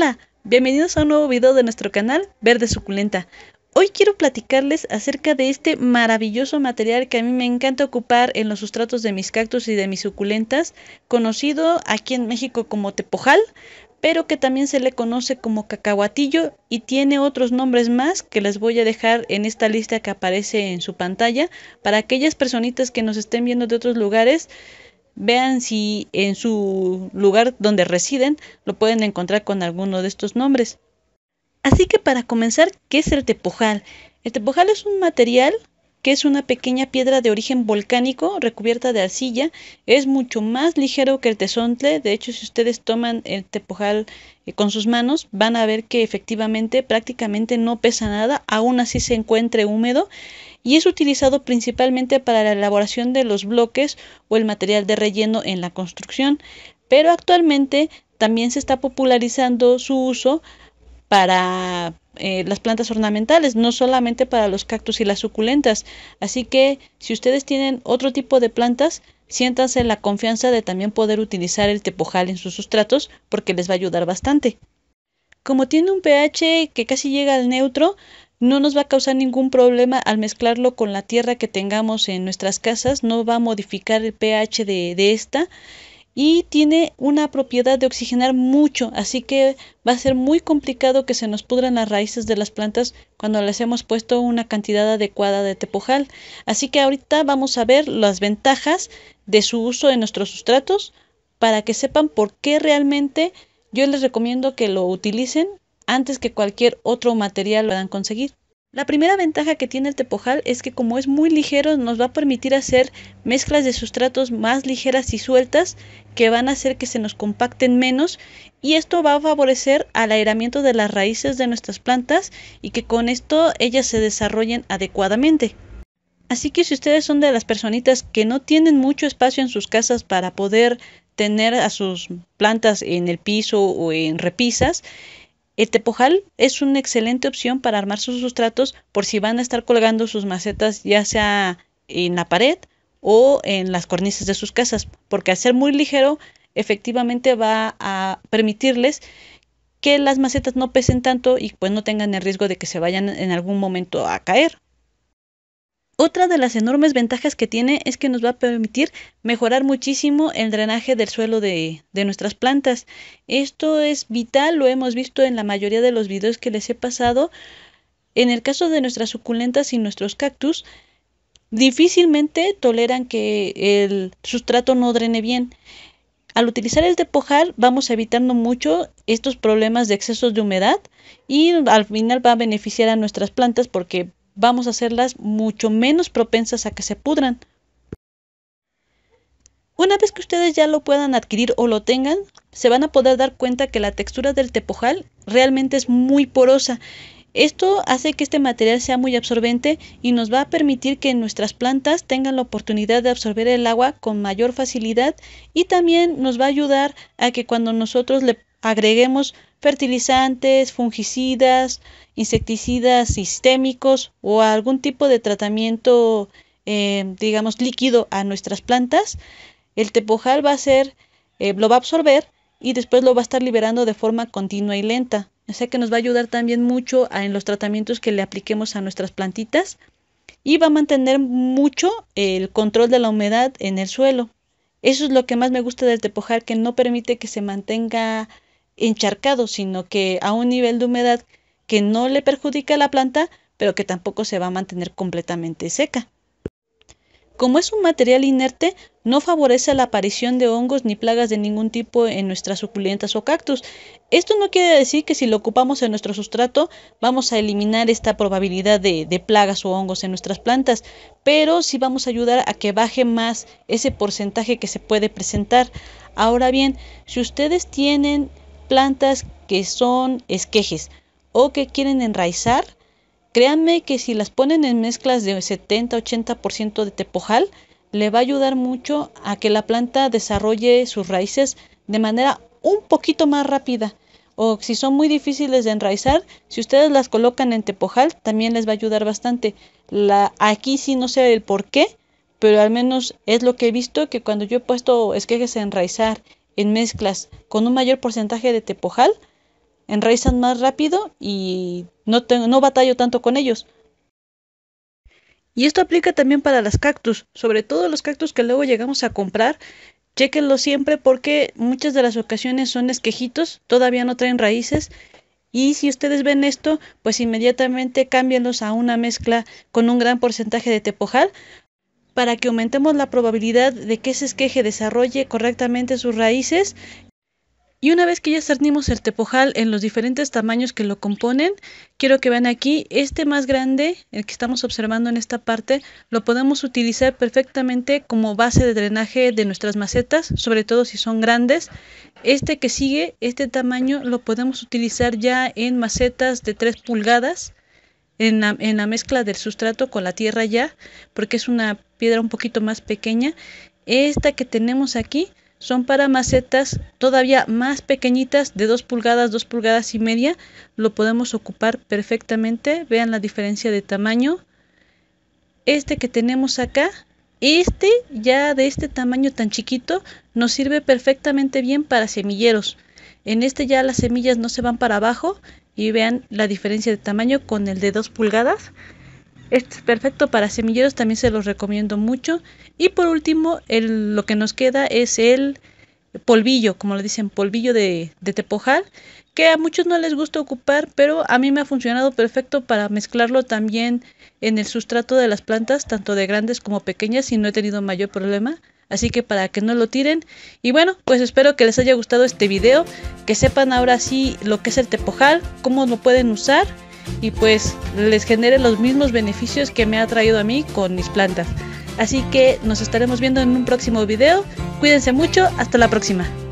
Hola, bienvenidos a un nuevo video de nuestro canal Verde Suculenta. Hoy quiero platicarles acerca de este maravilloso material que a mí me encanta ocupar en los sustratos de mis cactus y de mis suculentas, conocido aquí en México como tepojal, pero que también se le conoce como cacahuatillo y tiene otros nombres más que les voy a dejar en esta lista que aparece en su pantalla para aquellas personitas que nos estén viendo de otros lugares vean si en su lugar donde residen lo pueden encontrar con alguno de estos nombres. Así que para comenzar, ¿qué es el tepojal? El tepojal es un material que es una pequeña piedra de origen volcánico recubierta de arcilla. Es mucho más ligero que el tezontle De hecho, si ustedes toman el tepojal eh, con sus manos, van a ver que efectivamente prácticamente no pesa nada, aún así se encuentre húmedo. Y es utilizado principalmente para la elaboración de los bloques o el material de relleno en la construcción. Pero actualmente también se está popularizando su uso para eh, las plantas ornamentales, no solamente para los cactus y las suculentas. Así que si ustedes tienen otro tipo de plantas, siéntanse la confianza de también poder utilizar el tepojal en sus sustratos porque les va a ayudar bastante. Como tiene un pH que casi llega al neutro, no nos va a causar ningún problema al mezclarlo con la tierra que tengamos en nuestras casas, no va a modificar el pH de, de esta y tiene una propiedad de oxigenar mucho, así que va a ser muy complicado que se nos pudran las raíces de las plantas cuando les hemos puesto una cantidad adecuada de tepojal. Así que ahorita vamos a ver las ventajas de su uso en nuestros sustratos para que sepan por qué realmente yo les recomiendo que lo utilicen antes que cualquier otro material lo puedan conseguir. La primera ventaja que tiene el tepojal es que como es muy ligero nos va a permitir hacer mezclas de sustratos más ligeras y sueltas que van a hacer que se nos compacten menos y esto va a favorecer al aeramiento de las raíces de nuestras plantas y que con esto ellas se desarrollen adecuadamente. Así que si ustedes son de las personitas que no tienen mucho espacio en sus casas para poder tener a sus plantas en el piso o en repisas, el tepojal es una excelente opción para armar sus sustratos por si van a estar colgando sus macetas ya sea en la pared o en las cornisas de sus casas, porque al ser muy ligero efectivamente va a permitirles que las macetas no pesen tanto y pues no tengan el riesgo de que se vayan en algún momento a caer. Otra de las enormes ventajas que tiene es que nos va a permitir mejorar muchísimo el drenaje del suelo de, nuestras plantas. Esto es vital, lo hemos visto en la mayoría de los videos que les he pasado. En el caso de nuestras suculentas y nuestros cactus, difícilmente toleran que el sustrato no drene bien. Al utilizar el este depojar vamos evitando mucho estos problemas de excesos de humedad y al final va a beneficiar a nuestras plantas porque vamos a hacerlas mucho menos propensas a que se pudran. Una vez que ustedes ya lo puedan adquirir o lo tengan, se van a poder dar cuenta que la textura del tepojal realmente es muy porosa. Esto hace que este material sea muy absorbente y nos va a permitir que nuestras plantas tengan la oportunidad de absorber el agua con mayor facilidad y también nos va a ayudar a que cuando nosotros le agreguemos fertilizantes, fungicidas, insecticidas sistémicos o algún tipo de tratamiento, eh, digamos, líquido a nuestras plantas, el tepojal va a ser, eh, lo va a absorber y después lo va a estar liberando de forma continua y lenta. O sea que nos va a ayudar también mucho en los tratamientos que le apliquemos a nuestras plantitas y va a mantener mucho el control de la humedad en el suelo. Eso es lo que más me gusta del tepojal, que no permite que se mantenga encharcado, sino que a un nivel de humedad que no le perjudica a la planta, pero que tampoco se va a mantener completamente seca. Como es un material inerte, no favorece la aparición de hongos ni plagas de ningún tipo en nuestras suculentas o cactus. Esto no quiere decir que si lo ocupamos en nuestro sustrato vamos a eliminar esta probabilidad de, de plagas o hongos en nuestras plantas, pero sí vamos a ayudar a que baje más ese porcentaje que se puede presentar. Ahora bien, si ustedes tienen plantas que son esquejes o que quieren enraizar, créanme que si las ponen en mezclas de 70-80% de tepojal, le va a ayudar mucho a que la planta desarrolle sus raíces de manera un poquito más rápida. O si son muy difíciles de enraizar, si ustedes las colocan en tepojal, también les va a ayudar bastante. La, aquí sí no sé el por qué, pero al menos es lo que he visto que cuando yo he puesto esquejes a enraizar en mezclas con un mayor porcentaje de tepojal, enraizan más rápido y no, no batallo tanto con ellos. Y esto aplica también para las cactus, sobre todo los cactus que luego llegamos a comprar. Chequenlo siempre porque muchas de las ocasiones son esquejitos, todavía no traen raíces. Y si ustedes ven esto, pues inmediatamente cámbianlos a una mezcla con un gran porcentaje de tepojal para que aumentemos la probabilidad de que ese esqueje desarrolle correctamente sus raíces. Y una vez que ya cernimos el tepojal en los diferentes tamaños que lo componen, quiero que vean aquí, este más grande, el que estamos observando en esta parte, lo podemos utilizar perfectamente como base de drenaje de nuestras macetas, sobre todo si son grandes. Este que sigue, este tamaño, lo podemos utilizar ya en macetas de 3 pulgadas en la, mezcla del sustrato con la tierra ya, porque es una piedra un poquito más pequeña. Esta que tenemos aquí son para macetas todavía más pequeñitas de 2 pulgadas, 2 pulgadas y media. Lo podemos ocupar perfectamente. Vean la diferencia de tamaño. Este que tenemos acá, este ya de este tamaño tan chiquito, nos sirve perfectamente bien para semilleros. En este ya las semillas no se van para abajo y vean la diferencia de tamaño con el de 2 pulgadas. Este es perfecto para semilleros, también se los recomiendo mucho. Y por último, lo que nos queda es el polvillo, como lo dicen, polvillo de, de tepojal, que a muchos no les gusta ocupar, pero a mí me ha funcionado perfecto para mezclarlo también en el sustrato de las plantas, tanto de grandes como pequeñas, y no he tenido mayor problema así que para que no lo tiren. Y bueno, pues espero que les haya gustado este video, que sepan ahora sí lo que es el tepojal, cómo lo pueden usar y pues les genere los mismos beneficios que me ha traído a mí con mis plantas. Así que nos estaremos viendo en un próximo video. Cuídense mucho, hasta la próxima.